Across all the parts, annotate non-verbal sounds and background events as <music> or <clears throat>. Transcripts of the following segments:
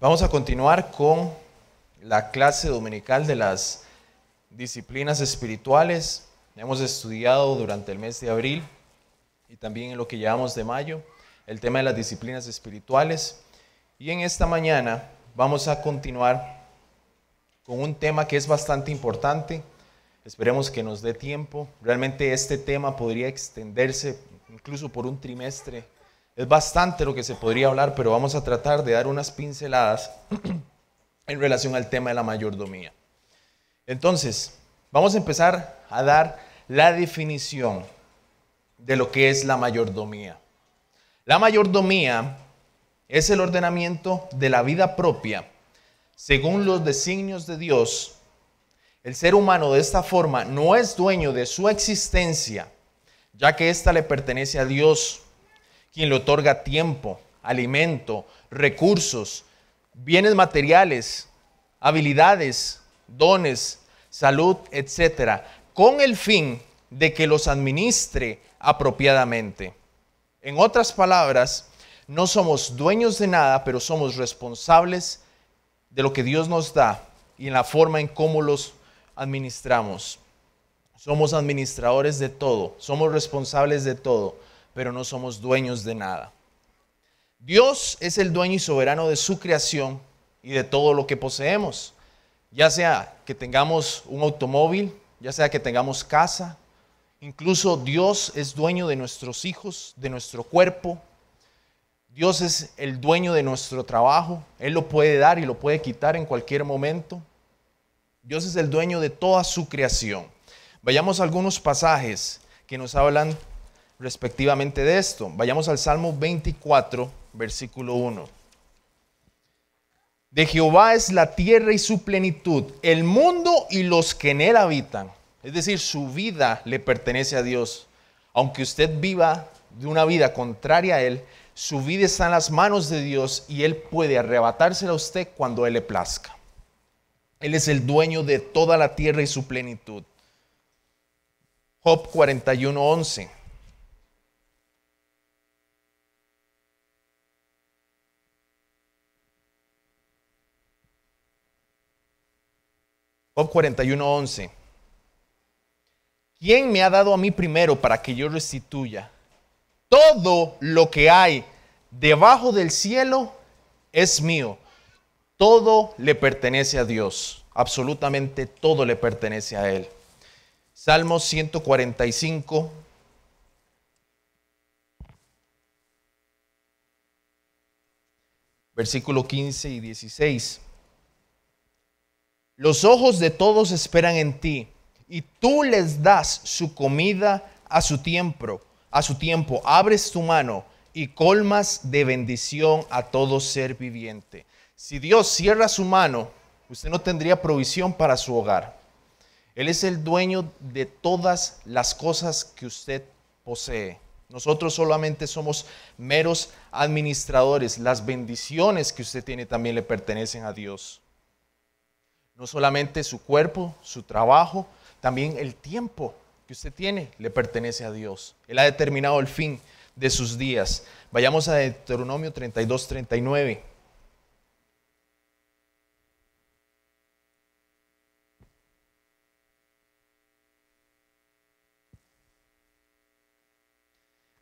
Vamos a continuar con la clase dominical de las disciplinas espirituales. Hemos estudiado durante el mes de abril y también en lo que llevamos de mayo el tema de las disciplinas espirituales. Y en esta mañana vamos a continuar con un tema que es bastante importante. Esperemos que nos dé tiempo. Realmente este tema podría extenderse incluso por un trimestre es bastante lo que se podría hablar, pero vamos a tratar de dar unas pinceladas <clears throat> en relación al tema de la mayordomía. Entonces, vamos a empezar a dar la definición de lo que es la mayordomía. La mayordomía es el ordenamiento de la vida propia según los designios de Dios. El ser humano de esta forma no es dueño de su existencia, ya que ésta le pertenece a Dios quien le otorga tiempo, alimento, recursos, bienes materiales, habilidades, dones, salud, etc., con el fin de que los administre apropiadamente. En otras palabras, no somos dueños de nada, pero somos responsables de lo que Dios nos da y en la forma en cómo los administramos. Somos administradores de todo, somos responsables de todo pero no somos dueños de nada. Dios es el dueño y soberano de su creación y de todo lo que poseemos, ya sea que tengamos un automóvil, ya sea que tengamos casa, incluso Dios es dueño de nuestros hijos, de nuestro cuerpo, Dios es el dueño de nuestro trabajo, Él lo puede dar y lo puede quitar en cualquier momento. Dios es el dueño de toda su creación. Vayamos a algunos pasajes que nos hablan respectivamente de esto. Vayamos al Salmo 24, versículo 1. De Jehová es la tierra y su plenitud, el mundo y los que en él habitan. Es decir, su vida le pertenece a Dios. Aunque usted viva de una vida contraria a él, su vida está en las manos de Dios y él puede arrebatársela a usted cuando él le plazca. Él es el dueño de toda la tierra y su plenitud. Job 11 41:11 41, 11. ¿Quién me ha dado a mí primero para que yo restituya? Todo lo que hay debajo del cielo es mío. Todo le pertenece a Dios. Absolutamente todo le pertenece a Él. Salmo 145. Versículo 15 y 16. Los ojos de todos esperan en ti, y tú les das su comida a su tiempo. A su tiempo abres tu mano y colmas de bendición a todo ser viviente. Si Dios cierra su mano, usted no tendría provisión para su hogar. Él es el dueño de todas las cosas que usted posee. Nosotros solamente somos meros administradores. Las bendiciones que usted tiene también le pertenecen a Dios. No solamente su cuerpo, su trabajo, también el tiempo que usted tiene le pertenece a Dios. Él ha determinado el fin de sus días. Vayamos a Deuteronomio 32, 39.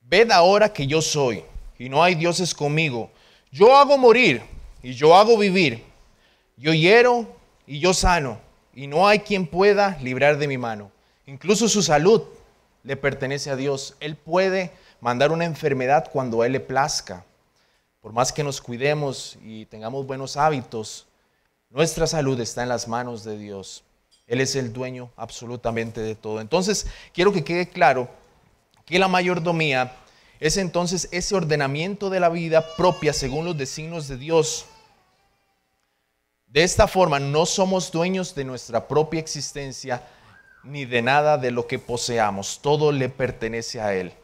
Ved ahora que yo soy, y no hay dioses conmigo. Yo hago morir, y yo hago vivir. Yo hiero y yo sano, y no hay quien pueda librar de mi mano. Incluso su salud le pertenece a Dios. Él puede mandar una enfermedad cuando a Él le plazca. Por más que nos cuidemos y tengamos buenos hábitos, nuestra salud está en las manos de Dios. Él es el dueño absolutamente de todo. Entonces, quiero que quede claro que la mayordomía es entonces ese ordenamiento de la vida propia según los designios de Dios de esta forma no somos dueños de nuestra propia existencia ni de nada de lo que poseamos. Todo le pertenece a Él.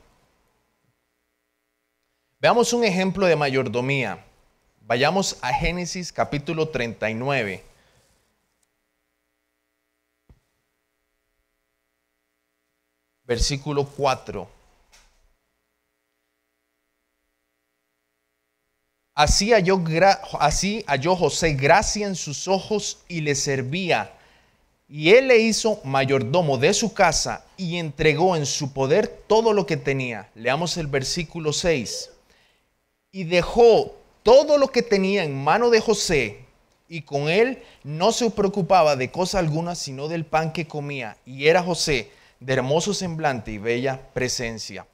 Veamos un ejemplo de mayordomía. Vayamos a Génesis capítulo 39. Versículo 4. Así halló, José gracia en sus ojos y le servía. Y él le hizo mayordomo de su casa y entregó en su poder todo lo que tenía. Leamos el versículo 6. Y dejó todo lo que tenía en mano de José y con él no se preocupaba de cosa alguna sino del pan que comía. Y era José de hermoso semblante y bella presencia.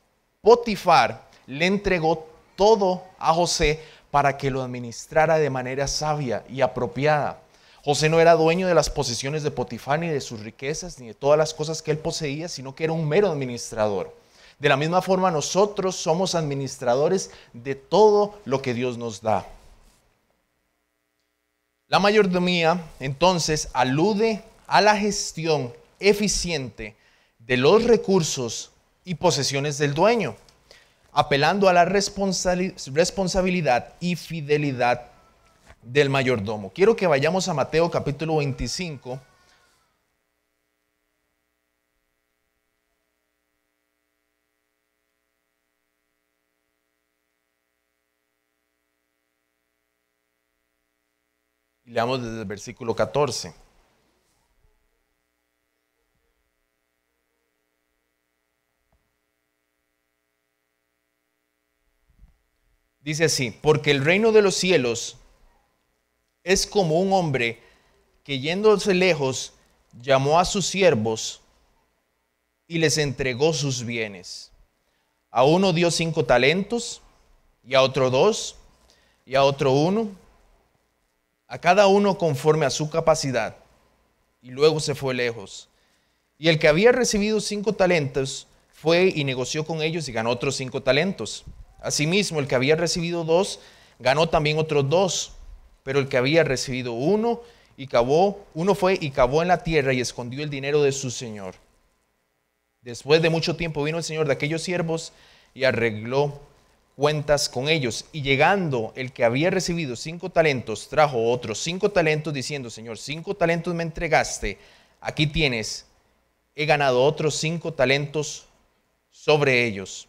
Potifar le entregó todo a José para que lo administrara de manera sabia y apropiada. José no era dueño de las posesiones de Potifar, ni de sus riquezas, ni de todas las cosas que él poseía, sino que era un mero administrador. De la misma forma, nosotros somos administradores de todo lo que Dios nos da. La mayordomía, entonces, alude a la gestión eficiente de los recursos y posesiones del dueño apelando a la responsabilidad y fidelidad del mayordomo. Quiero que vayamos a Mateo capítulo 25. Leamos desde el versículo 14. Dice así, porque el reino de los cielos es como un hombre que yéndose lejos llamó a sus siervos y les entregó sus bienes. A uno dio cinco talentos y a otro dos y a otro uno, a cada uno conforme a su capacidad. Y luego se fue lejos. Y el que había recibido cinco talentos fue y negoció con ellos y ganó otros cinco talentos. Asimismo, el que había recibido dos ganó también otros dos, pero el que había recibido uno y uno fue y cavó en la tierra y escondió el dinero de su señor. Después de mucho tiempo vino el señor de aquellos siervos y arregló cuentas con ellos. Y llegando el que había recibido cinco talentos, trajo otros cinco talentos diciendo, Señor, cinco talentos me entregaste, aquí tienes, he ganado otros cinco talentos sobre ellos.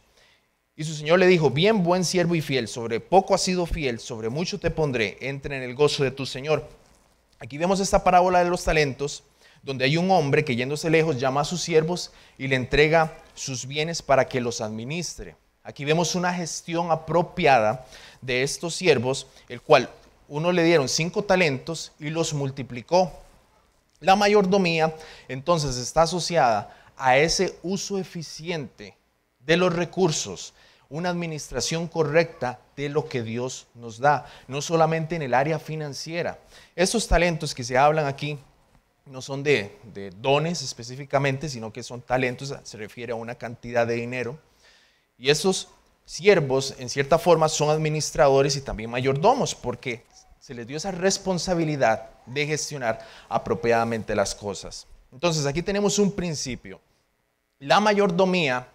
Y su señor le dijo, bien buen siervo y fiel, sobre poco has sido fiel, sobre mucho te pondré, entra en el gozo de tu señor. Aquí vemos esta parábola de los talentos, donde hay un hombre que yéndose lejos llama a sus siervos y le entrega sus bienes para que los administre. Aquí vemos una gestión apropiada de estos siervos, el cual uno le dieron cinco talentos y los multiplicó. La mayordomía entonces está asociada a ese uso eficiente de los recursos, una administración correcta de lo que Dios nos da, no solamente en el área financiera. Esos talentos que se hablan aquí no son de, dones específicamente, sino que son talentos, se refiere a una cantidad de dinero. Y esos siervos, en cierta forma, son administradores y también mayordomos, porque se les dio esa responsabilidad de gestionar apropiadamente las cosas. Entonces, aquí tenemos un principio. La mayordomía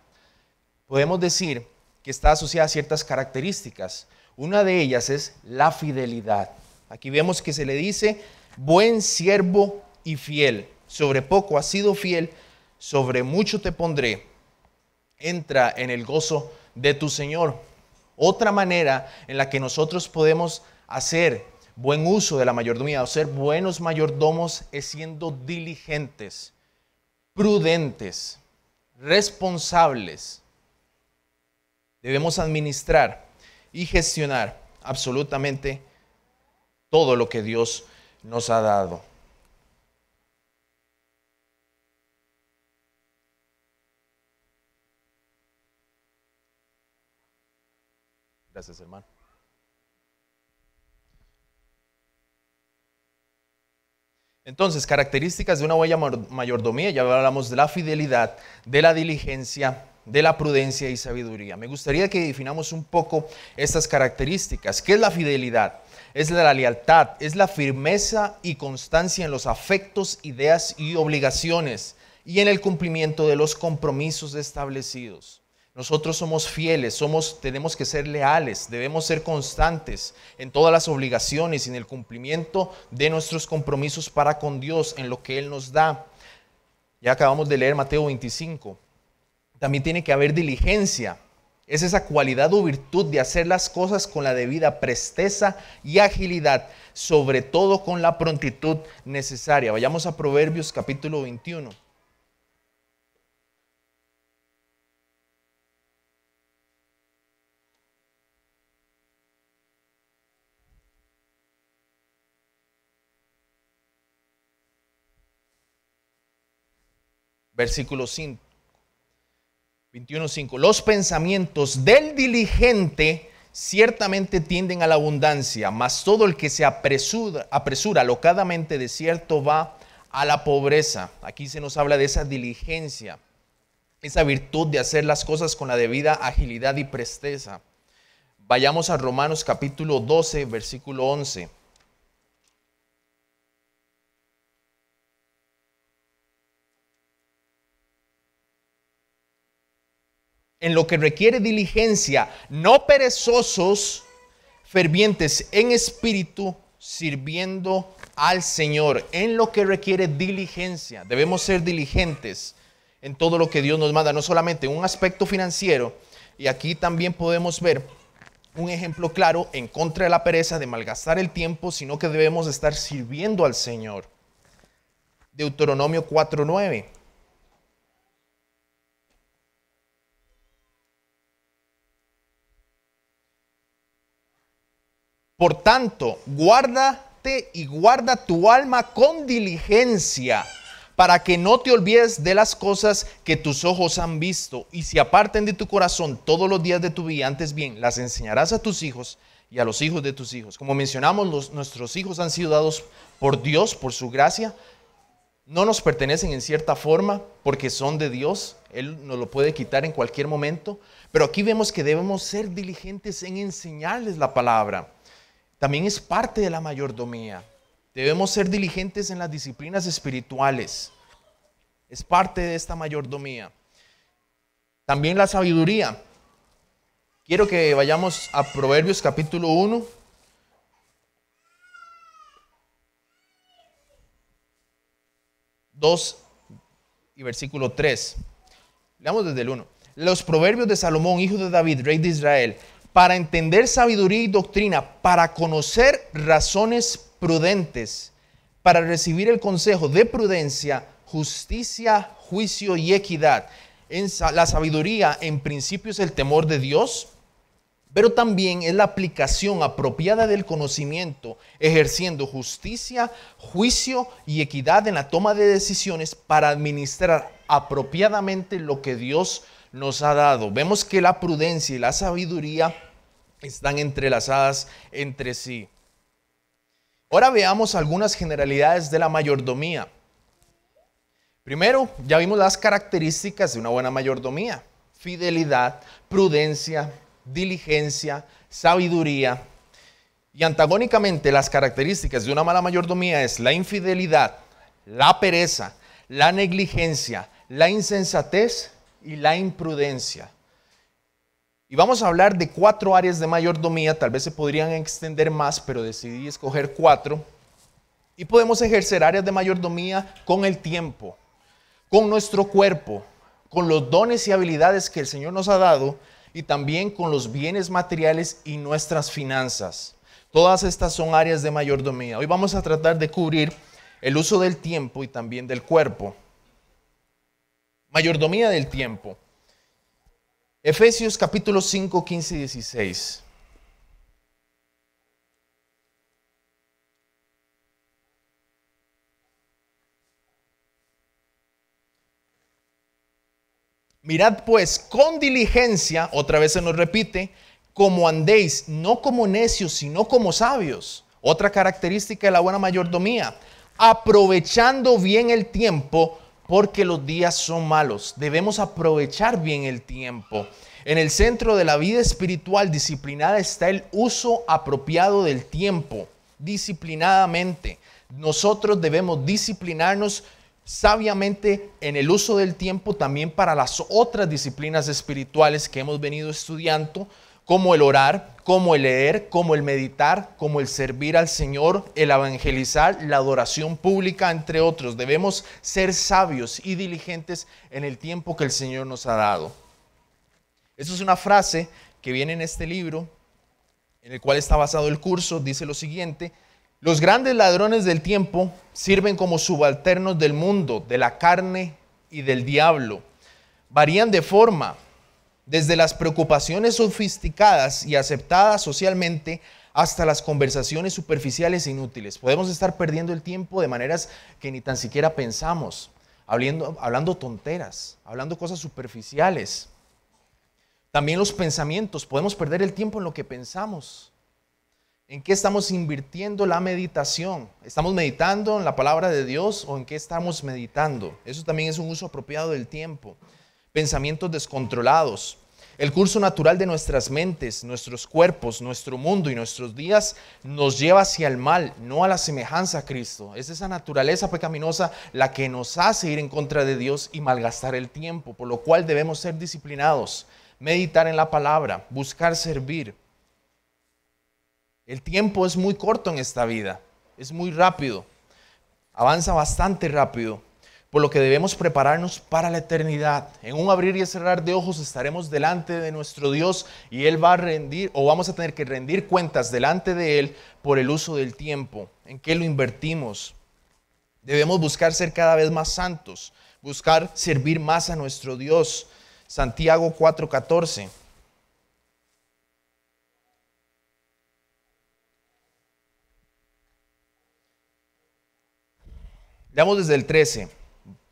podemos decir que está asociada a ciertas características. Una de ellas es la fidelidad. Aquí vemos que se le dice buen siervo y fiel. Sobre poco has sido fiel, sobre mucho te pondré. Entra en el gozo de tu Señor. Otra manera en la que nosotros podemos hacer buen uso de la mayordomía o ser buenos mayordomos es siendo diligentes, prudentes, responsables, Debemos administrar y gestionar absolutamente todo lo que Dios nos ha dado. Gracias, hermano. Entonces, características de una huella mayordomía, ya hablamos de la fidelidad, de la diligencia, de la prudencia y sabiduría. Me gustaría que definamos un poco estas características. ¿Qué es la fidelidad? Es la lealtad, es la firmeza y constancia en los afectos, ideas y obligaciones y en el cumplimiento de los compromisos establecidos. Nosotros somos fieles, somos, tenemos que ser leales, debemos ser constantes en todas las obligaciones y en el cumplimiento de nuestros compromisos para con Dios, en lo que Él nos da. Ya acabamos de leer Mateo 25 también tiene que haber diligencia. Es esa cualidad o virtud de hacer las cosas con la debida presteza y agilidad, sobre todo con la prontitud necesaria. Vayamos a Proverbios capítulo 21. Versículo 5. 21.5. Los pensamientos del diligente ciertamente tienden a la abundancia, mas todo el que se apresura, locadamente de cierto va a la pobreza. Aquí se nos habla de esa diligencia, esa virtud de hacer las cosas con la debida agilidad y presteza. Vayamos a Romanos capítulo 12, versículo 11. en lo que requiere diligencia, no perezosos, fervientes en espíritu, sirviendo al Señor, en lo que requiere diligencia. Debemos ser diligentes en todo lo que Dios nos manda, no solamente en un aspecto financiero, y aquí también podemos ver un ejemplo claro en contra de la pereza, de malgastar el tiempo, sino que debemos estar sirviendo al Señor. Deuteronomio 4.9 Por tanto, guárdate y guarda tu alma con diligencia para que no te olvides de las cosas que tus ojos han visto y se aparten de tu corazón todos los días de tu vida. Antes bien, las enseñarás a tus hijos y a los hijos de tus hijos. Como mencionamos, nuestros hijos han sido dados por Dios, por su gracia. No nos pertenecen en cierta forma porque son de Dios. Él nos lo puede quitar en cualquier momento. Pero aquí vemos que debemos ser diligentes en enseñarles la palabra también es parte de la mayordomía. Debemos ser diligentes en las disciplinas espirituales. Es parte de esta mayordomía. También la sabiduría. Quiero que vayamos a Proverbios capítulo 1. 2 y versículo 3. Leamos desde el 1. Los proverbios de Salomón, hijo de David, rey de Israel, para entender sabiduría y doctrina, para conocer razones prudentes, para recibir el consejo de prudencia, justicia, juicio y equidad. En la sabiduría en principio es el temor de Dios, pero también es la aplicación apropiada del conocimiento, ejerciendo justicia, juicio y equidad en la toma de decisiones para administrar apropiadamente lo que Dios nos ha dado. Vemos que la prudencia y la sabiduría están entrelazadas entre sí. Ahora veamos algunas generalidades de la mayordomía. Primero, ya vimos las características de una buena mayordomía. Fidelidad, prudencia, diligencia, sabiduría. Y antagónicamente, las características de una mala mayordomía es la infidelidad, la pereza, la negligencia, la insensatez y la imprudencia. Y vamos a hablar de cuatro áreas de mayordomía, tal vez se podrían extender más, pero decidí escoger cuatro. Y podemos ejercer áreas de mayordomía con el tiempo, con nuestro cuerpo, con los dones y habilidades que el Señor nos ha dado y también con los bienes materiales y nuestras finanzas. Todas estas son áreas de mayordomía. Hoy vamos a tratar de cubrir el uso del tiempo y también del cuerpo. Mayordomía del tiempo. Efesios capítulo 5, 15 y 16. Mirad pues con diligencia, otra vez se nos repite, como andéis, no como necios, sino como sabios. Otra característica de la buena mayordomía, aprovechando bien el tiempo, porque los días son malos. Debemos aprovechar bien el tiempo. En el centro de la vida espiritual disciplinada está el uso apropiado del tiempo, disciplinadamente. Nosotros debemos disciplinarnos sabiamente en el uso del tiempo también para las otras disciplinas espirituales que hemos venido estudiando, como el orar, como el leer, como el meditar, como el servir al Señor, el evangelizar, la adoración pública, entre otros. Debemos ser sabios y diligentes en el tiempo que el Señor nos ha dado. Esa es una frase que viene en este libro, en el cual está basado el curso, dice lo siguiente. Los grandes ladrones del tiempo sirven como subalternos del mundo, de la carne y del diablo. Varían de forma, desde las preocupaciones sofisticadas y aceptadas socialmente hasta las conversaciones superficiales e inútiles. Podemos estar perdiendo el tiempo de maneras que ni tan siquiera pensamos, hablando, hablando tonteras, hablando cosas superficiales. También los pensamientos, podemos perder el tiempo en lo que pensamos. ¿En qué estamos invirtiendo la meditación? ¿Estamos meditando en la palabra de Dios o en qué estamos meditando? Eso también es un uso apropiado del tiempo pensamientos descontrolados. El curso natural de nuestras mentes, nuestros cuerpos, nuestro mundo y nuestros días nos lleva hacia el mal, no a la semejanza a Cristo. Es esa naturaleza pecaminosa la que nos hace ir en contra de Dios y malgastar el tiempo, por lo cual debemos ser disciplinados, meditar en la palabra, buscar servir. El tiempo es muy corto en esta vida, es muy rápido, avanza bastante rápido por lo que debemos prepararnos para la eternidad. En un abrir y cerrar de ojos estaremos delante de nuestro Dios y Él va a rendir o vamos a tener que rendir cuentas delante de Él por el uso del tiempo, en qué lo invertimos. Debemos buscar ser cada vez más santos, buscar servir más a nuestro Dios. Santiago 4:14. Leamos desde el 13.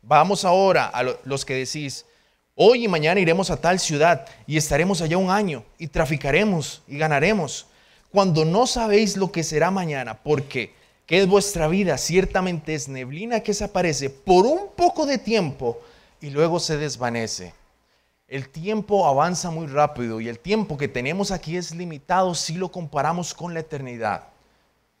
Vamos ahora a los que decís, hoy y mañana iremos a tal ciudad y estaremos allá un año y traficaremos y ganaremos, cuando no sabéis lo que será mañana, porque que es vuestra vida, ciertamente es neblina que se aparece por un poco de tiempo y luego se desvanece. El tiempo avanza muy rápido y el tiempo que tenemos aquí es limitado si lo comparamos con la eternidad.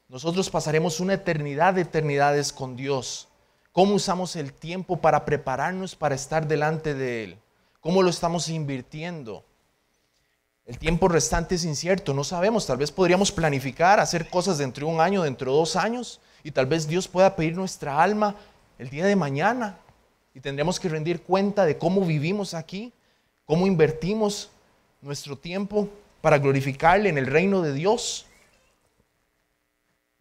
Nosotros pasaremos una eternidad de eternidades con Dios cómo usamos el tiempo para prepararnos para estar delante de Él, cómo lo estamos invirtiendo. El tiempo restante es incierto, no sabemos, tal vez podríamos planificar, hacer cosas dentro de un año, dentro de dos años, y tal vez Dios pueda pedir nuestra alma el día de mañana, y tendremos que rendir cuenta de cómo vivimos aquí, cómo invertimos nuestro tiempo para glorificarle en el reino de Dios.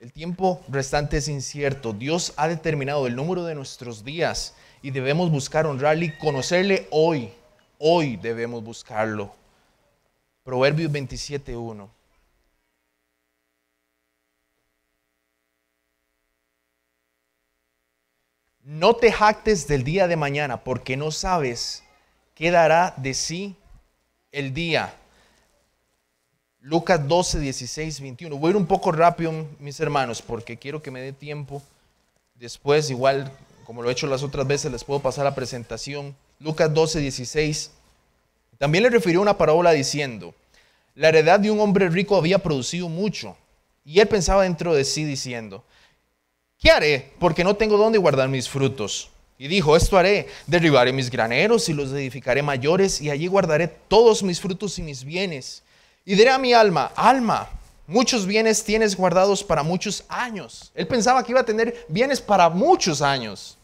El tiempo restante es incierto. Dios ha determinado el número de nuestros días y debemos buscar honrarle y conocerle hoy. Hoy debemos buscarlo. Proverbios 27.1. No te jactes del día de mañana porque no sabes qué dará de sí el día. Lucas 12, 16, 21. Voy a ir un poco rápido, mis hermanos, porque quiero que me dé tiempo. Después, igual, como lo he hecho las otras veces, les puedo pasar la presentación. Lucas 12, 16. También le refirió una parábola diciendo, la heredad de un hombre rico había producido mucho. Y él pensaba dentro de sí diciendo, ¿qué haré? Porque no tengo dónde guardar mis frutos. Y dijo, esto haré, derribaré mis graneros y los edificaré mayores y allí guardaré todos mis frutos y mis bienes. Y diré a mi alma, alma, muchos bienes tienes guardados para muchos años. Él pensaba que iba a tener bienes para muchos años.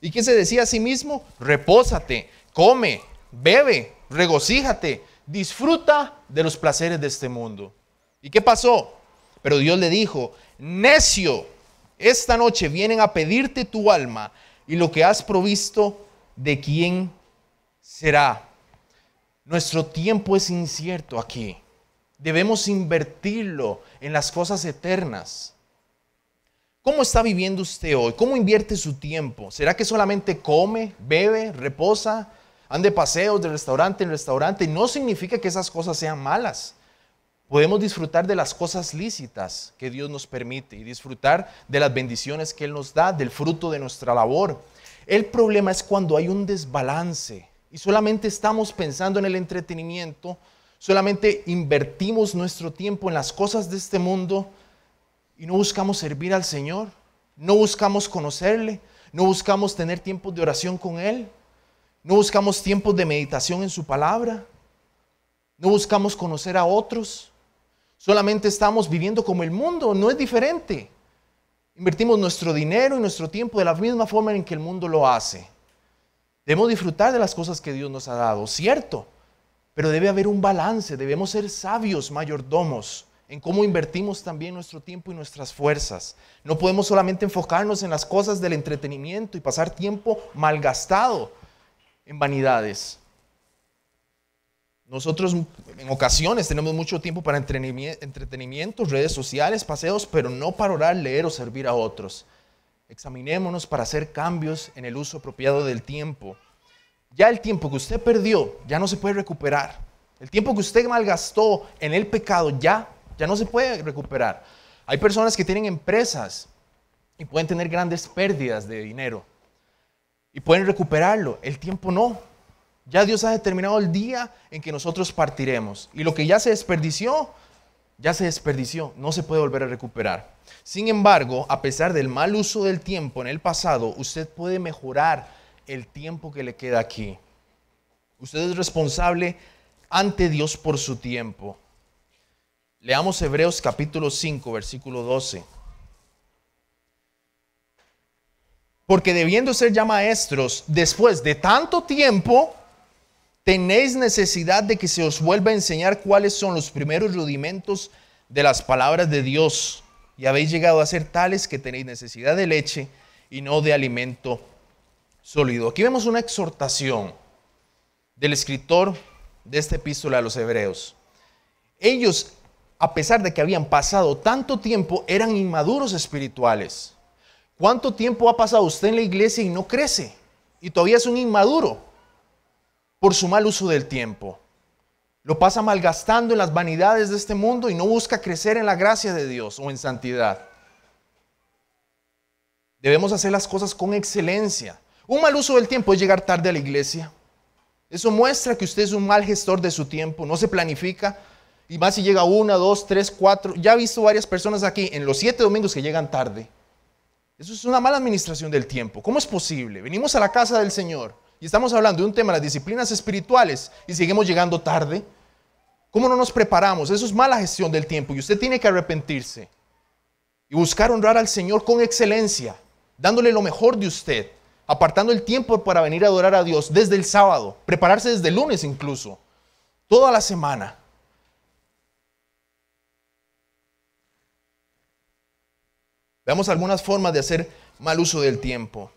¿Y que se decía a sí mismo? Repósate, come, bebe, regocíjate, disfruta de los placeres de este mundo. ¿Y qué pasó? Pero Dios le dijo, necio, esta noche vienen a pedirte tu alma y lo que has provisto, ¿de quién será? Nuestro tiempo es incierto aquí. Debemos invertirlo en las cosas eternas. ¿Cómo está viviendo usted hoy? ¿Cómo invierte su tiempo? ¿Será que solamente come, bebe, reposa, ande paseos de restaurante en restaurante? No significa que esas cosas sean malas. Podemos disfrutar de las cosas lícitas que Dios nos permite y disfrutar de las bendiciones que Él nos da, del fruto de nuestra labor. El problema es cuando hay un desbalance y solamente estamos pensando en el entretenimiento, Solamente invertimos nuestro tiempo en las cosas de este mundo y no buscamos servir al Señor, no buscamos conocerle, no buscamos tener tiempos de oración con Él, no buscamos tiempos de meditación en su palabra, no buscamos conocer a otros, solamente estamos viviendo como el mundo, no es diferente. Invertimos nuestro dinero y nuestro tiempo de la misma forma en que el mundo lo hace. Debemos disfrutar de las cosas que Dios nos ha dado, cierto, pero debe haber un balance, debemos ser sabios mayordomos en cómo invertimos también nuestro tiempo y nuestras fuerzas. No podemos solamente enfocarnos en las cosas del entretenimiento y pasar tiempo malgastado en vanidades. Nosotros en ocasiones tenemos mucho tiempo para entretenimiento, redes sociales, paseos, pero no para orar, leer o servir a otros. Examinémonos para hacer cambios en el uso apropiado del tiempo ya el tiempo que usted perdió ya no se puede recuperar. El tiempo que usted malgastó en el pecado ya, ya no se puede recuperar. Hay personas que tienen empresas y pueden tener grandes pérdidas de dinero y pueden recuperarlo. El tiempo no. Ya Dios ha determinado el día en que nosotros partiremos. Y lo que ya se desperdició, ya se desperdició. No se puede volver a recuperar. Sin embargo, a pesar del mal uso del tiempo en el pasado, usted puede mejorar el tiempo que le queda aquí. Usted es responsable ante Dios por su tiempo. Leamos Hebreos capítulo 5, versículo 12. Porque debiendo ser ya maestros, después de tanto tiempo, tenéis necesidad de que se os vuelva a enseñar cuáles son los primeros rudimentos de las palabras de Dios. Y habéis llegado a ser tales que tenéis necesidad de leche y no de alimento Aquí vemos una exhortación del escritor de esta epístola a los hebreos. Ellos, a pesar de que habían pasado tanto tiempo, eran inmaduros espirituales. ¿Cuánto tiempo ha pasado usted en la iglesia y no crece? Y todavía es un inmaduro por su mal uso del tiempo. Lo pasa malgastando en las vanidades de este mundo y no busca crecer en la gracia de Dios o en santidad. Debemos hacer las cosas con excelencia. Un mal uso del tiempo es llegar tarde a la iglesia. Eso muestra que usted es un mal gestor de su tiempo, no se planifica. Y más si llega una, dos, tres, cuatro. Ya he visto varias personas aquí en los siete domingos que llegan tarde. Eso es una mala administración del tiempo. ¿Cómo es posible? Venimos a la casa del Señor y estamos hablando de un tema, las disciplinas espirituales, y seguimos llegando tarde. ¿Cómo no nos preparamos? Eso es mala gestión del tiempo y usted tiene que arrepentirse y buscar honrar al Señor con excelencia, dándole lo mejor de usted apartando el tiempo para venir a adorar a Dios desde el sábado, prepararse desde el lunes incluso, toda la semana. Veamos algunas formas de hacer mal uso del tiempo.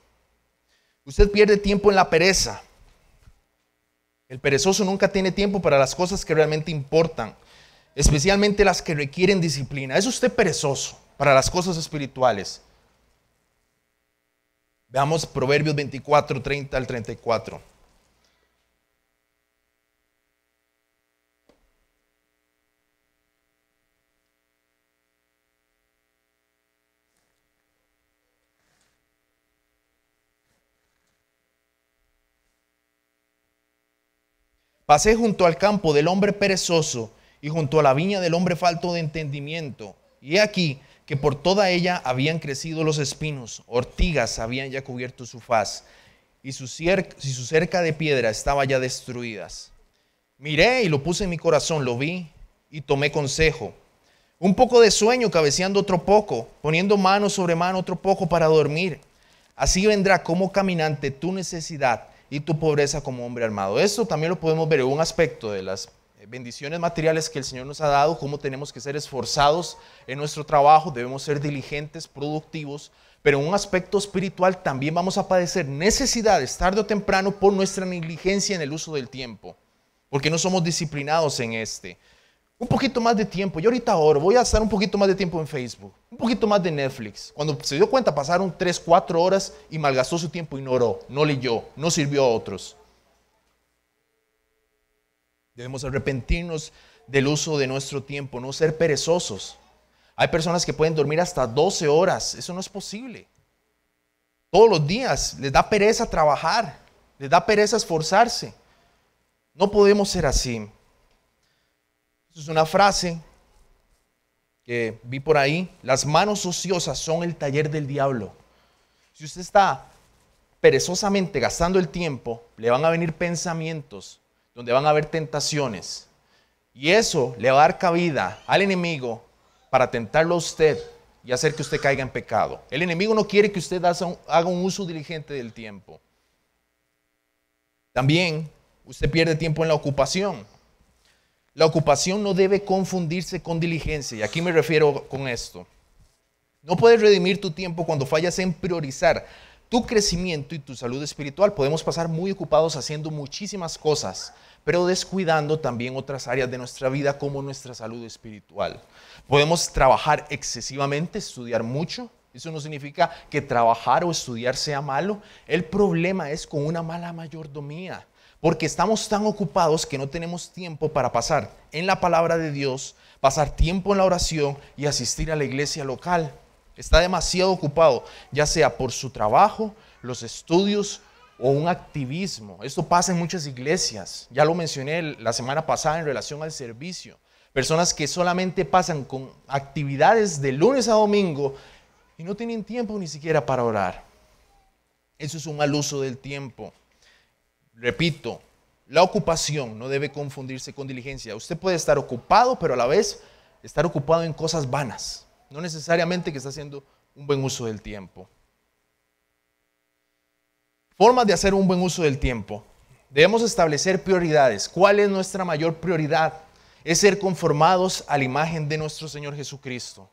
Usted pierde tiempo en la pereza. El perezoso nunca tiene tiempo para las cosas que realmente importan, especialmente las que requieren disciplina. Es usted perezoso para las cosas espirituales. Veamos Proverbios 24, 30 al 34. Pasé junto al campo del hombre perezoso y junto a la viña del hombre falto de entendimiento. Y he aquí, que por toda ella habían crecido los espinos, ortigas habían ya cubierto su faz, y su, su cerca de piedra estaba ya destruidas. Miré y lo puse en mi corazón, lo vi y tomé consejo. Un poco de sueño cabeceando otro poco, poniendo mano sobre mano otro poco para dormir. Así vendrá como caminante tu necesidad y tu pobreza como hombre armado. Esto también lo podemos ver en un aspecto de las eh, bendiciones materiales que el Señor nos ha dado, cómo tenemos que ser esforzados en nuestro trabajo, debemos ser diligentes, productivos, pero en un aspecto espiritual también vamos a padecer necesidades tarde o temprano por nuestra negligencia en el uso del tiempo, porque no somos disciplinados en este. Un poquito más de tiempo, yo ahorita oro, voy a estar un poquito más de tiempo en Facebook, un poquito más de Netflix. Cuando se dio cuenta pasaron 3, 4 horas y malgastó su tiempo ignoró, no no leyó, no sirvió a otros. Debemos arrepentirnos del uso de nuestro tiempo, no ser perezosos. Hay personas que pueden dormir hasta 12 horas, eso no es posible. Todos los días les da pereza trabajar, les da pereza esforzarse. No podemos ser así. Es una frase que vi por ahí. Las manos ociosas son el taller del diablo. Si usted está perezosamente gastando el tiempo, le van a venir pensamientos donde van a haber tentaciones. Y eso le va a dar al enemigo para tentarlo a usted y hacer que usted caiga en pecado. El enemigo no quiere que usted haga un uso diligente del tiempo. También usted pierde tiempo en la ocupación. La ocupación no debe confundirse con diligencia, y aquí me refiero con esto. No puedes redimir tu tiempo cuando fallas en priorizar tu crecimiento y tu salud espiritual. Podemos pasar muy ocupados haciendo muchísimas cosas, pero descuidando también otras áreas de nuestra vida como nuestra salud espiritual. Podemos trabajar excesivamente, estudiar mucho. Eso no significa que trabajar o estudiar sea malo. El problema es con una mala mayordomía, porque estamos tan ocupados que no tenemos tiempo para pasar en la palabra de Dios, pasar tiempo en la oración y asistir a la iglesia local está demasiado ocupado, ya sea por su trabajo, los estudios o un activismo. Esto pasa en muchas iglesias. Ya lo mencioné la semana pasada en relación al servicio. Personas que solamente pasan con actividades de lunes a domingo y no tienen tiempo ni siquiera para orar. Eso es un mal uso del tiempo. Repito, la ocupación no debe confundirse con diligencia. Usted puede estar ocupado, pero a la vez estar ocupado en cosas vanas. No necesariamente que está haciendo un buen uso del tiempo. Formas de hacer un buen uso del tiempo. Debemos establecer prioridades. ¿Cuál es nuestra mayor prioridad? Es ser conformados a la imagen de nuestro Señor Jesucristo.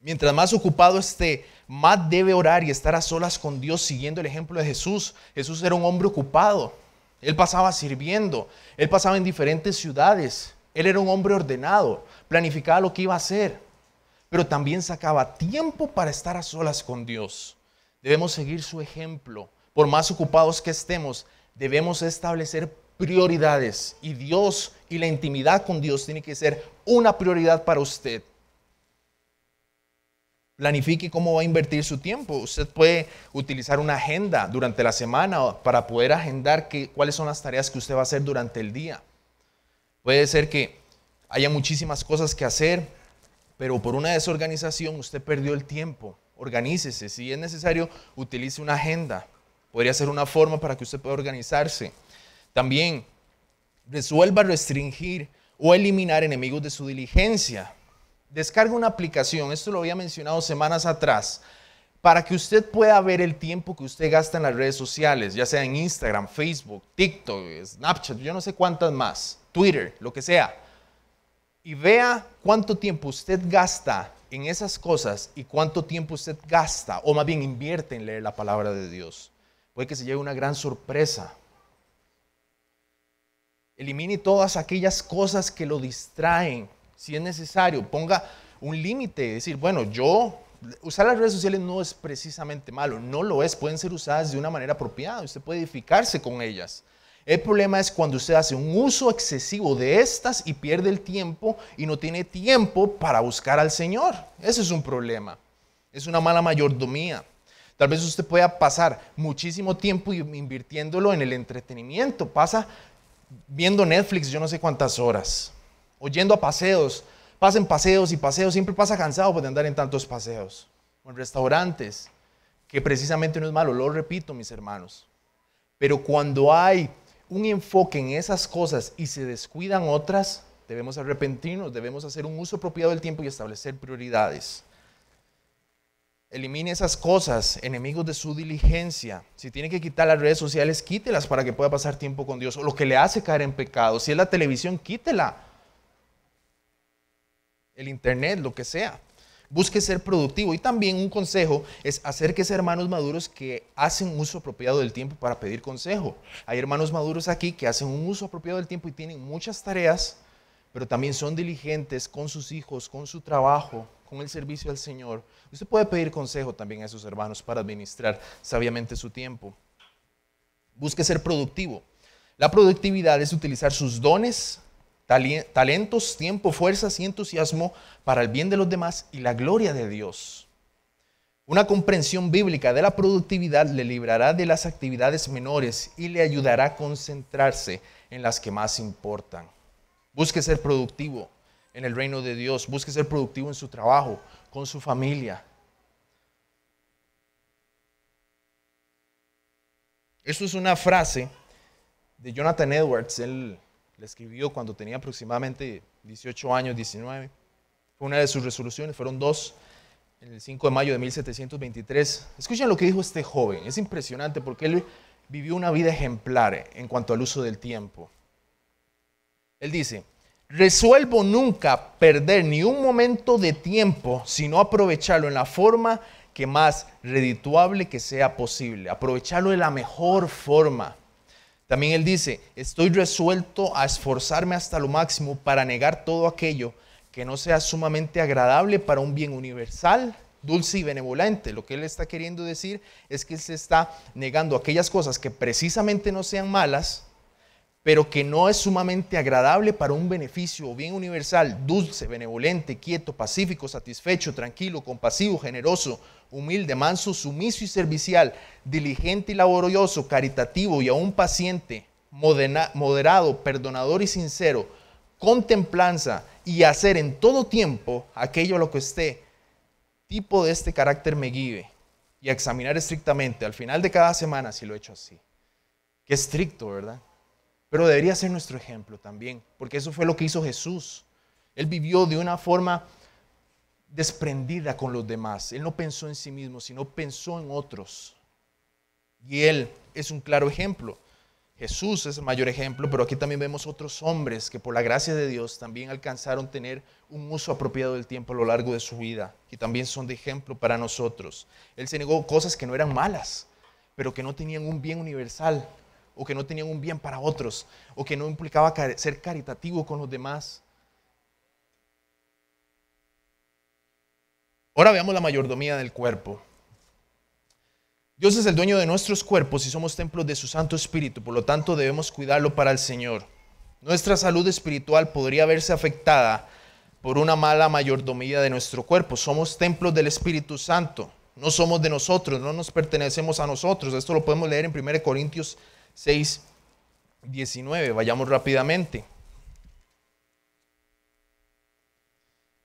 Mientras más ocupado esté, más debe orar y estar a solas con Dios siguiendo el ejemplo de Jesús. Jesús era un hombre ocupado. Él pasaba sirviendo. Él pasaba en diferentes ciudades. Él era un hombre ordenado, planificaba lo que iba a hacer, pero también sacaba tiempo para estar a solas con Dios. Debemos seguir su ejemplo. Por más ocupados que estemos, debemos establecer prioridades y Dios y la intimidad con Dios tiene que ser una prioridad para usted. Planifique cómo va a invertir su tiempo. Usted puede utilizar una agenda durante la semana para poder agendar qué, cuáles son las tareas que usted va a hacer durante el día. Puede ser que haya muchísimas cosas que hacer, pero por una desorganización usted perdió el tiempo. Organícese, si es necesario, utilice una agenda. Podría ser una forma para que usted pueda organizarse. También resuelva restringir o eliminar enemigos de su diligencia. Descarga una aplicación, esto lo había mencionado semanas atrás, para que usted pueda ver el tiempo que usted gasta en las redes sociales, ya sea en Instagram, Facebook, TikTok, Snapchat, yo no sé cuántas más. Twitter, lo que sea, y vea cuánto tiempo usted gasta en esas cosas y cuánto tiempo usted gasta, o más bien invierte en leer la palabra de Dios. Puede que se lleve una gran sorpresa. Elimine todas aquellas cosas que lo distraen. Si es necesario, ponga un límite. Decir, bueno, yo, usar las redes sociales no es precisamente malo, no lo es. Pueden ser usadas de una manera apropiada. Usted puede edificarse con ellas. El problema es cuando usted hace un uso excesivo de estas y pierde el tiempo y no tiene tiempo para buscar al Señor. Ese es un problema. Es una mala mayordomía. Tal vez usted pueda pasar muchísimo tiempo invirtiéndolo en el entretenimiento. Pasa viendo Netflix yo no sé cuántas horas. Oyendo a paseos. Pasen paseos y paseos. Siempre pasa cansado pues, de andar en tantos paseos. O en restaurantes. Que precisamente no es malo. Lo repito, mis hermanos. Pero cuando hay un enfoque en esas cosas y se descuidan otras, debemos arrepentirnos, debemos hacer un uso apropiado del tiempo y establecer prioridades. Elimine esas cosas, enemigos de su diligencia. Si tiene que quitar las redes sociales, quítelas para que pueda pasar tiempo con Dios. O lo que le hace caer en pecado. Si es la televisión, quítela. El internet, lo que sea busque ser productivo. Y también un consejo es hacer que sean hermanos maduros que hacen uso apropiado del tiempo para pedir consejo. Hay hermanos maduros aquí que hacen un uso apropiado del tiempo y tienen muchas tareas, pero también son diligentes con sus hijos, con su trabajo, con el servicio al Señor. Usted puede pedir consejo también a esos hermanos para administrar sabiamente su tiempo. Busque ser productivo. La productividad es utilizar sus dones, talentos, tiempo, fuerzas y entusiasmo para el bien de los demás y la gloria de Dios. Una comprensión bíblica de la productividad le librará de las actividades menores y le ayudará a concentrarse en las que más importan. Busque ser productivo en el reino de Dios, busque ser productivo en su trabajo, con su familia. Eso es una frase de Jonathan Edwards, El escribió cuando tenía aproximadamente 18 años, 19. Fue una de sus resoluciones, fueron dos, el 5 de mayo de 1723. Escuchen lo que dijo este joven, es impresionante porque él vivió una vida ejemplar en cuanto al uso del tiempo. Él dice, resuelvo nunca perder ni un momento de tiempo, sino aprovecharlo en la forma que más redituable que sea posible, aprovecharlo de la mejor forma. También él dice, estoy resuelto a esforzarme hasta lo máximo para negar todo aquello que no sea sumamente agradable para un bien universal, dulce y benevolente. Lo que él está queriendo decir es que se está negando aquellas cosas que precisamente no sean malas, pero que no es sumamente agradable para un beneficio o bien universal, dulce, benevolente, quieto, pacífico, satisfecho, tranquilo, compasivo, generoso, humilde, manso, sumiso y servicial, diligente y laborioso, caritativo y aún paciente, moderado, perdonador y sincero, con templanza y hacer en todo tiempo aquello a lo que esté, tipo de este carácter me guíe y a examinar estrictamente al final de cada semana si lo he hecho así. Qué estricto, ¿verdad? Pero debería ser nuestro ejemplo también, porque eso fue lo que hizo Jesús. Él vivió de una forma desprendida con los demás. Él no pensó en sí mismo, sino pensó en otros. Y él es un claro ejemplo. Jesús es el mayor ejemplo, pero aquí también vemos otros hombres que por la gracia de Dios también alcanzaron tener un uso apropiado del tiempo a lo largo de su vida y también son de ejemplo para nosotros. Él se negó cosas que no eran malas, pero que no tenían un bien universal o que no tenían un bien para otros o que no implicaba ser caritativo con los demás Ahora veamos la mayordomía del cuerpo. Dios es el dueño de nuestros cuerpos y somos templos de su Santo Espíritu, por lo tanto debemos cuidarlo para el Señor. Nuestra salud espiritual podría verse afectada por una mala mayordomía de nuestro cuerpo. Somos templos del Espíritu Santo, no somos de nosotros, no nos pertenecemos a nosotros. Esto lo podemos leer en 1 Corintios 6, 19. Vayamos rápidamente.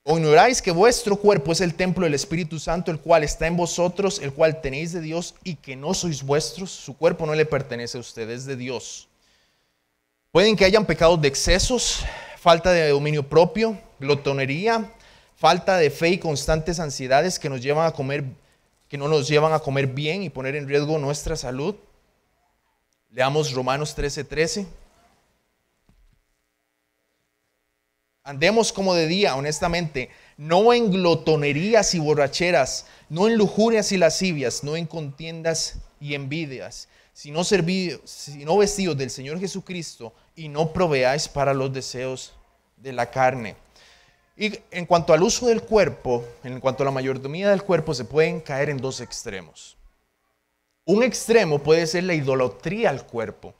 O Ignoráis que vuestro cuerpo es el templo del Espíritu Santo, el cual está en vosotros, el cual tenéis de Dios y que no sois vuestros. Su cuerpo no le pertenece a ustedes, es de Dios. Pueden que hayan pecados de excesos, falta de dominio propio, glotonería, falta de fe y constantes ansiedades que nos llevan a comer que no nos llevan a comer bien y poner en riesgo nuestra salud. Leamos Romanos 13:13. Andemos como de día, honestamente, no en glotonerías y borracheras, no en lujurias y lascivias, no en contiendas y envidias, sino, sino vestidos del Señor Jesucristo y no proveáis para los deseos de la carne. Y en cuanto al uso del cuerpo, en cuanto a la mayordomía del cuerpo, se pueden caer en dos extremos. Un extremo puede ser la idolatría al cuerpo.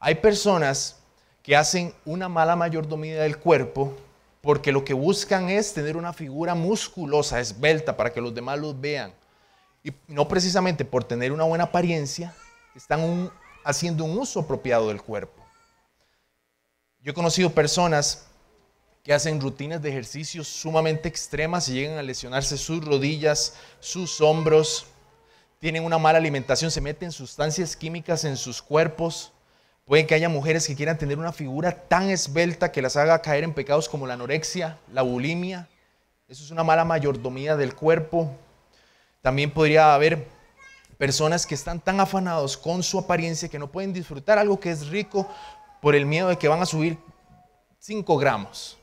Hay personas que hacen una mala mayordomía del cuerpo porque lo que buscan es tener una figura musculosa, esbelta, para que los demás los vean. Y no precisamente por tener una buena apariencia, están haciendo un uso apropiado del cuerpo. Yo he conocido personas que hacen rutinas de ejercicios sumamente extremas y llegan a lesionarse sus rodillas, sus hombros, tienen una mala alimentación, se meten sustancias químicas en sus cuerpos, Puede que haya mujeres que quieran tener una figura tan esbelta que las haga caer en pecados como la anorexia, la bulimia. Eso es una mala mayordomía del cuerpo. También podría haber personas que están tan afanados con su apariencia que no pueden disfrutar algo que es rico por el miedo de que van a subir 5 gramos,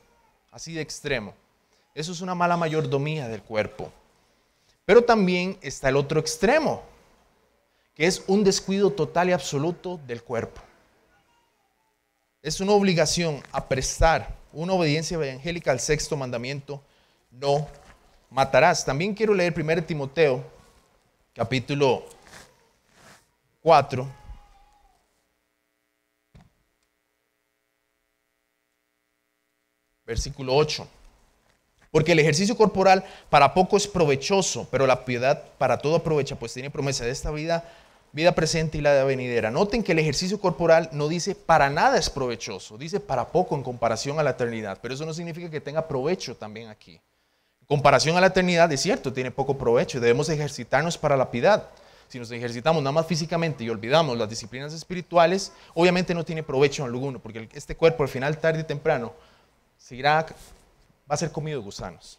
así de extremo. Eso es una mala mayordomía del cuerpo. Pero también está el otro extremo, que es un descuido total y absoluto del cuerpo es una obligación a prestar una obediencia evangélica al sexto mandamiento, no matarás. También quiero leer 1 Timoteo, capítulo 4. Versículo 8. Porque el ejercicio corporal para poco es provechoso, pero la piedad para todo aprovecha, pues tiene promesa de esta vida vida presente y la de venidera. Noten que el ejercicio corporal no dice para nada es provechoso, dice para poco en comparación a la eternidad, pero eso no significa que tenga provecho también aquí. En comparación a la eternidad, es cierto, tiene poco provecho, debemos ejercitarnos para la piedad. Si nos ejercitamos nada más físicamente y olvidamos las disciplinas espirituales, obviamente no tiene provecho alguno, porque este cuerpo al final, tarde y temprano, seguirá, va a ser comido de gusanos.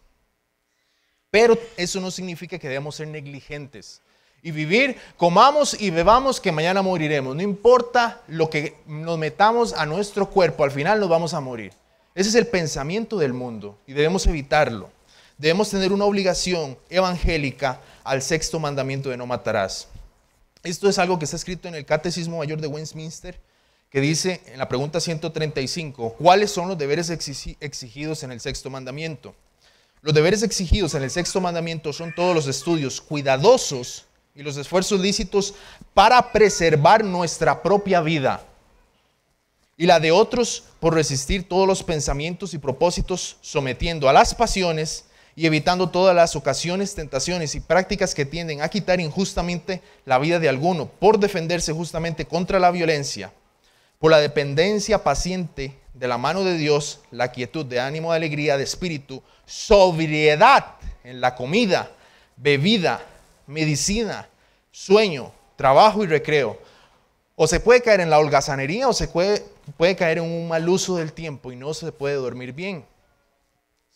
Pero eso no significa que debamos ser negligentes y vivir, comamos y bebamos que mañana moriremos. No importa lo que nos metamos a nuestro cuerpo, al final nos vamos a morir. Ese es el pensamiento del mundo y debemos evitarlo. Debemos tener una obligación evangélica al sexto mandamiento de no matarás. Esto es algo que está escrito en el Catecismo Mayor de Westminster, que dice en la pregunta 135, ¿cuáles son los deberes exigidos en el sexto mandamiento? Los deberes exigidos en el sexto mandamiento son todos los estudios cuidadosos y los esfuerzos lícitos para preservar nuestra propia vida y la de otros por resistir todos los pensamientos y propósitos sometiendo a las pasiones y evitando todas las ocasiones, tentaciones y prácticas que tienden a quitar injustamente la vida de alguno por defenderse justamente contra la violencia, por la dependencia paciente de la mano de Dios, la quietud de ánimo, de alegría, de espíritu, sobriedad en la comida, bebida, medicina sueño, trabajo y recreo. O se puede caer en la holgazanería o se puede, caer en un mal uso del tiempo y no se puede dormir bien.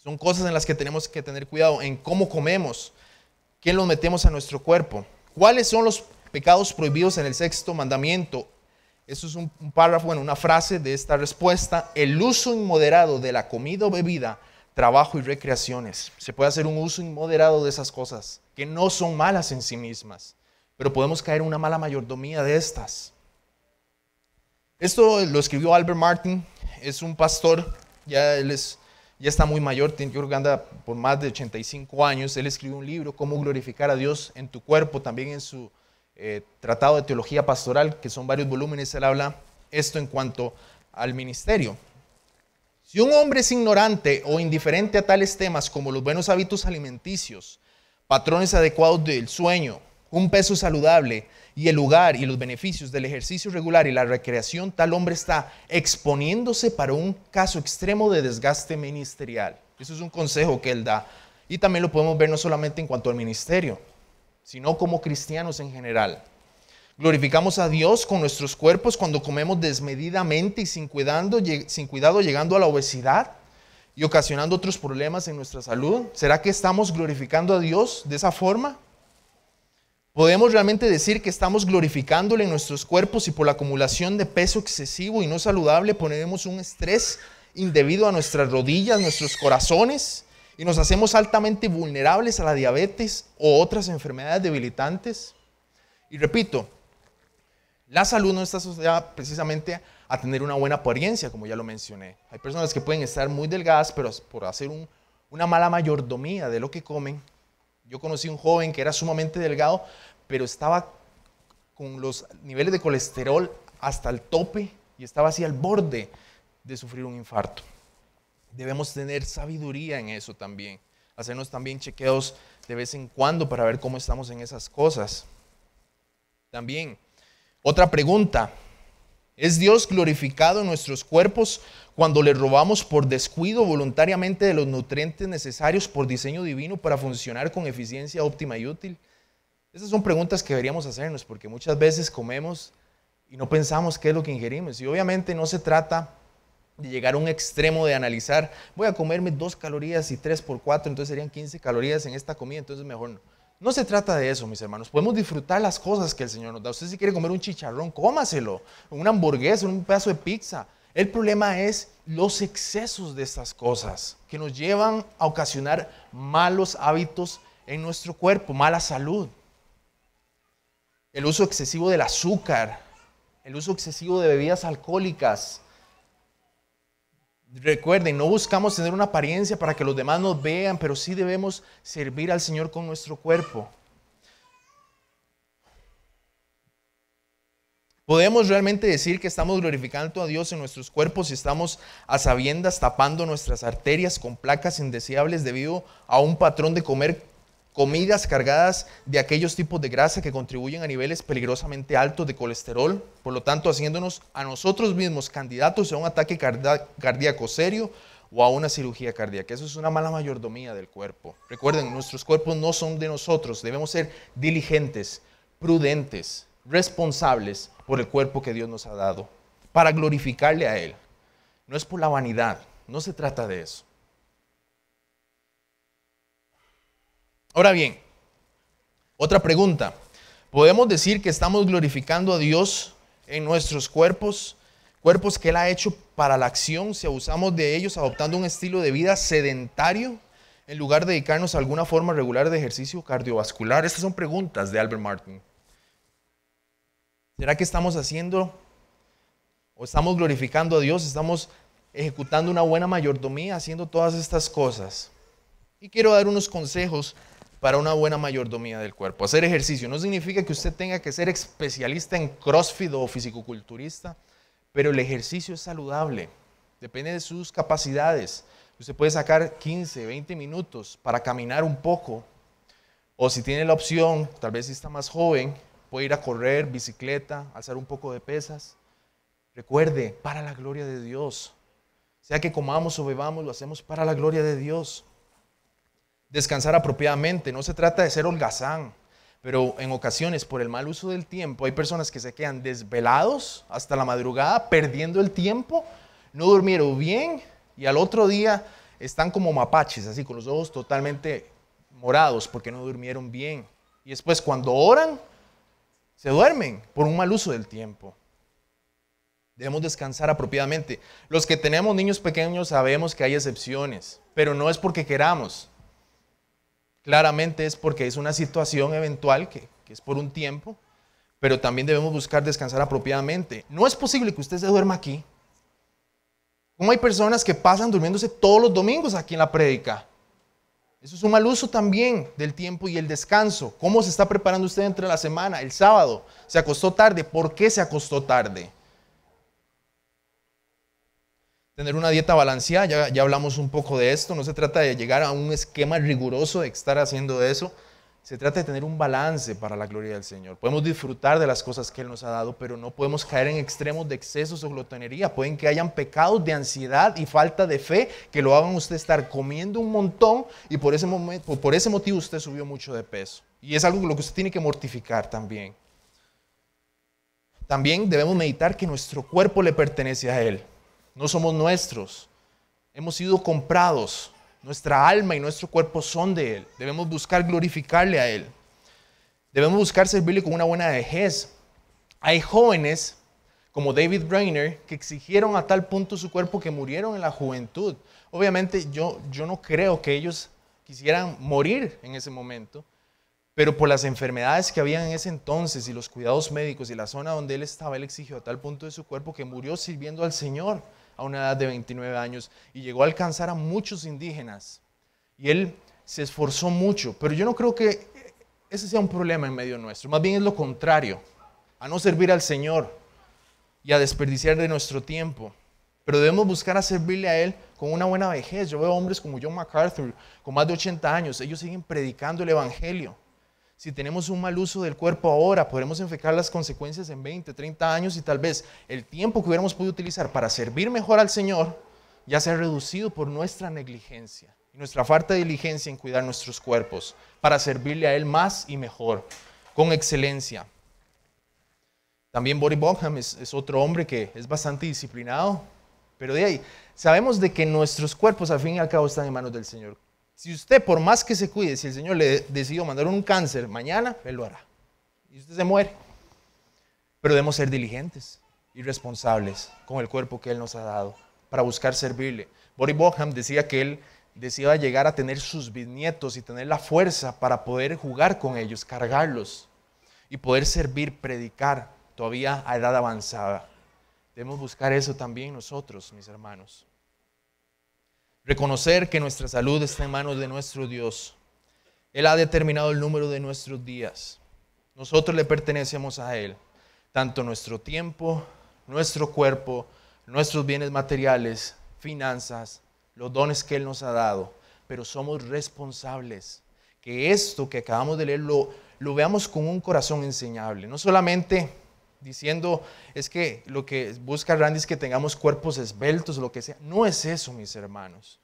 Son cosas en las que tenemos que tener cuidado, en cómo comemos, qué lo metemos a nuestro cuerpo. ¿Cuáles son los pecados prohibidos en el sexto mandamiento? Eso es un, un párrafo, bueno, una frase de esta respuesta. El uso inmoderado de la comida o bebida, trabajo y recreaciones. Se puede hacer un uso inmoderado de esas cosas, que no son malas en sí mismas pero podemos caer en una mala mayordomía de estas. Esto lo escribió Albert Martin, es un pastor, ya él es, ya está muy mayor, tiene que anda por más de 85 años, él escribió un libro, Cómo glorificar a Dios en tu cuerpo, también en su eh, tratado de teología pastoral, que son varios volúmenes, él habla esto en cuanto al ministerio. Si un hombre es ignorante o indiferente a tales temas como los buenos hábitos alimenticios, patrones adecuados del sueño, un peso saludable y el lugar y los beneficios del ejercicio regular y la recreación, tal hombre está exponiéndose para un caso extremo de desgaste ministerial. Eso es un consejo que él da. Y también lo podemos ver no solamente en cuanto al ministerio, sino como cristianos en general. Glorificamos a Dios con nuestros cuerpos cuando comemos desmedidamente y sin, cuidando, sin cuidado llegando a la obesidad y ocasionando otros problemas en nuestra salud. ¿Será que estamos glorificando a Dios de esa forma? Podemos realmente decir que estamos glorificándole en nuestros cuerpos y por la acumulación de peso excesivo y no saludable ponemos un estrés indebido a nuestras rodillas, nuestros corazones y nos hacemos altamente vulnerables a la diabetes o otras enfermedades debilitantes. Y repito, la salud no está asociada precisamente a tener una buena apariencia, como ya lo mencioné. Hay personas que pueden estar muy delgadas, pero por hacer una mala mayordomía de lo que comen, yo conocí un joven que era sumamente delgado, pero estaba con los niveles de colesterol hasta el tope y estaba así al borde de sufrir un infarto. Debemos tener sabiduría en eso también, hacernos también chequeos de vez en cuando para ver cómo estamos en esas cosas. También, otra pregunta, ¿es Dios glorificado en nuestros cuerpos cuando le robamos por descuido voluntariamente de los nutrientes necesarios por diseño divino para funcionar con eficiencia óptima y útil? Esas son preguntas que deberíamos hacernos porque muchas veces comemos y no pensamos qué es lo que ingerimos. Y obviamente no se trata de llegar a un extremo de analizar, voy a comerme dos calorías y tres por cuatro, entonces serían 15 calorías en esta comida, entonces mejor no. No se trata de eso, mis hermanos. Podemos disfrutar las cosas que el Señor nos da. Usted si quiere comer un chicharrón, cómaselo. Una hamburguesa, un pedazo de pizza. El problema es los excesos de estas cosas que nos llevan a ocasionar malos hábitos en nuestro cuerpo, mala salud. El uso excesivo del azúcar, el uso excesivo de bebidas alcohólicas. Recuerden, no buscamos tener una apariencia para que los demás nos vean, pero sí debemos servir al Señor con nuestro cuerpo. Podemos realmente decir que estamos glorificando a Dios en nuestros cuerpos y estamos a sabiendas tapando nuestras arterias con placas indeseables debido a un patrón de comer comidas cargadas de aquellos tipos de grasa que contribuyen a niveles peligrosamente altos de colesterol, por lo tanto haciéndonos a nosotros mismos candidatos a un ataque cardíaco serio o a una cirugía cardíaca. Eso es una mala mayordomía del cuerpo. Recuerden, nuestros cuerpos no son de nosotros, debemos ser diligentes, prudentes, responsables por el cuerpo que Dios nos ha dado, para glorificarle a Él. No es por la vanidad, no se trata de eso. Ahora bien, otra pregunta. ¿Podemos decir que estamos glorificando a Dios en nuestros cuerpos? Cuerpos que Él ha hecho para la acción, si abusamos de ellos adoptando un estilo de vida sedentario en lugar de dedicarnos a alguna forma regular de ejercicio cardiovascular. Estas son preguntas de Albert Martin. ¿Será que estamos haciendo o estamos glorificando a Dios? ¿Estamos ejecutando una buena mayordomía haciendo todas estas cosas? Y quiero dar unos consejos para una buena mayordomía del cuerpo. Hacer ejercicio no significa que usted tenga que ser especialista en crossfit o fisicoculturista, pero el ejercicio es saludable. Depende de sus capacidades. Usted puede sacar 15, 20 minutos para caminar un poco. O si tiene la opción, tal vez si está más joven, Puede ir a correr, bicicleta, alzar un poco de pesas. Recuerde, para la gloria de Dios. Sea que comamos o bebamos, lo hacemos para la gloria de Dios. Descansar apropiadamente. No se trata de ser holgazán, pero en ocasiones por el mal uso del tiempo hay personas que se quedan desvelados hasta la madrugada, perdiendo el tiempo, no durmieron bien y al otro día están como mapaches, así con los ojos totalmente morados porque no durmieron bien. Y después cuando oran, se duermen por un mal uso del tiempo. Debemos descansar apropiadamente. Los que tenemos niños pequeños sabemos que hay excepciones, pero no es porque queramos. Claramente es porque es una situación eventual que, es por un tiempo, pero también debemos buscar descansar apropiadamente. No es posible que usted se duerma aquí. ¿Cómo hay personas que pasan durmiéndose todos los domingos aquí en la prédica? Eso es un mal uso también del tiempo y el descanso. ¿Cómo se está preparando usted entre la semana? El sábado. ¿Se acostó tarde? ¿Por qué se acostó tarde? Tener una dieta balanceada, ya, ya hablamos un poco de esto. No se trata de llegar a un esquema riguroso de estar haciendo eso, se trata de tener un balance para la gloria del Señor. Podemos disfrutar de las cosas que Él nos ha dado, pero no podemos caer en extremos de excesos o glotonería. Pueden que hayan pecados de ansiedad y falta de fe que lo hagan usted estar comiendo un montón y por ese, momento, por ese motivo usted subió mucho de peso. Y es algo lo que usted tiene que mortificar también. También debemos meditar que nuestro cuerpo le pertenece a Él. No somos nuestros. Hemos sido comprados nuestra alma y nuestro cuerpo son de Él. Debemos buscar glorificarle a Él. Debemos buscar servirle con una buena vejez. Hay jóvenes como David Brainerd que exigieron a tal punto su cuerpo que murieron en la juventud. Obviamente yo, yo no creo que ellos quisieran morir en ese momento, pero por las enfermedades que había en ese entonces y los cuidados médicos y la zona donde él estaba, él exigió a tal punto de su cuerpo que murió sirviendo al Señor a una edad de 29 años y llegó a alcanzar a muchos indígenas. Y él se esforzó mucho, pero yo no creo que ese sea un problema en medio nuestro, más bien es lo contrario, a no servir al Señor y a desperdiciar de nuestro tiempo. Pero debemos buscar a servirle a Él con una buena vejez. Yo veo hombres como John MacArthur, con más de 80 años, ellos siguen predicando el Evangelio. Si tenemos un mal uso del cuerpo ahora, podremos enfocar las consecuencias en 20, 30 años y tal vez el tiempo que hubiéramos podido utilizar para servir mejor al Señor ya se ha reducido por nuestra negligencia y nuestra falta de diligencia en cuidar nuestros cuerpos para servirle a Él más y mejor, con excelencia. También Boris Bonham es, es otro hombre que es bastante disciplinado, pero de ahí sabemos de que nuestros cuerpos al fin y al cabo están en manos del Señor. Si usted, por más que se cuide, si el Señor le decidió mandar un cáncer mañana, Él lo hará. Y usted se muere. Pero debemos ser diligentes y responsables con el cuerpo que Él nos ha dado para buscar servirle. Boris Boham decía que él decía llegar a tener sus bisnietos y tener la fuerza para poder jugar con ellos, cargarlos y poder servir, predicar todavía a edad avanzada. Debemos buscar eso también nosotros, mis hermanos. Reconocer que nuestra salud está en manos de nuestro Dios. Él ha determinado el número de nuestros días. Nosotros le pertenecemos a Él, tanto nuestro tiempo, nuestro cuerpo, nuestros bienes materiales, finanzas, los dones que Él nos ha dado, pero somos responsables. Que esto que acabamos de leer lo, veamos con un corazón enseñable, no solamente diciendo es que lo que busca Randy es que tengamos cuerpos esbeltos, lo que sea. No es eso, mis hermanos.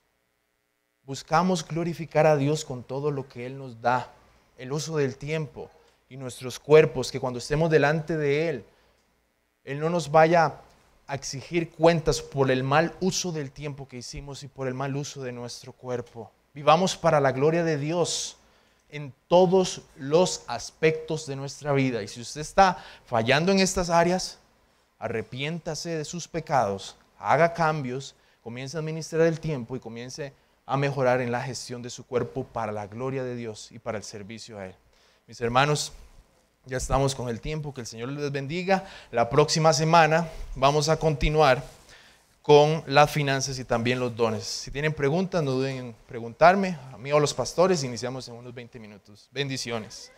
Buscamos glorificar a Dios con todo lo que Él nos da, el uso del tiempo y nuestros cuerpos, que cuando estemos delante de Él, Él no nos vaya a exigir cuentas por el mal uso del tiempo que hicimos y por el mal uso de nuestro cuerpo. Vivamos para la gloria de Dios en todos los aspectos de nuestra vida. Y si usted está fallando en estas áreas, arrepiéntase de sus pecados, haga cambios, comience a administrar el tiempo y comience a mejorar en la gestión de su cuerpo para la gloria de Dios y para el servicio a Él. Mis hermanos, ya estamos con el tiempo, que el Señor les bendiga. La próxima semana vamos a continuar con las finanzas y también los dones. Si tienen preguntas, no duden en preguntarme. A mí o a los pastores, iniciamos en unos 20 minutos. Bendiciones.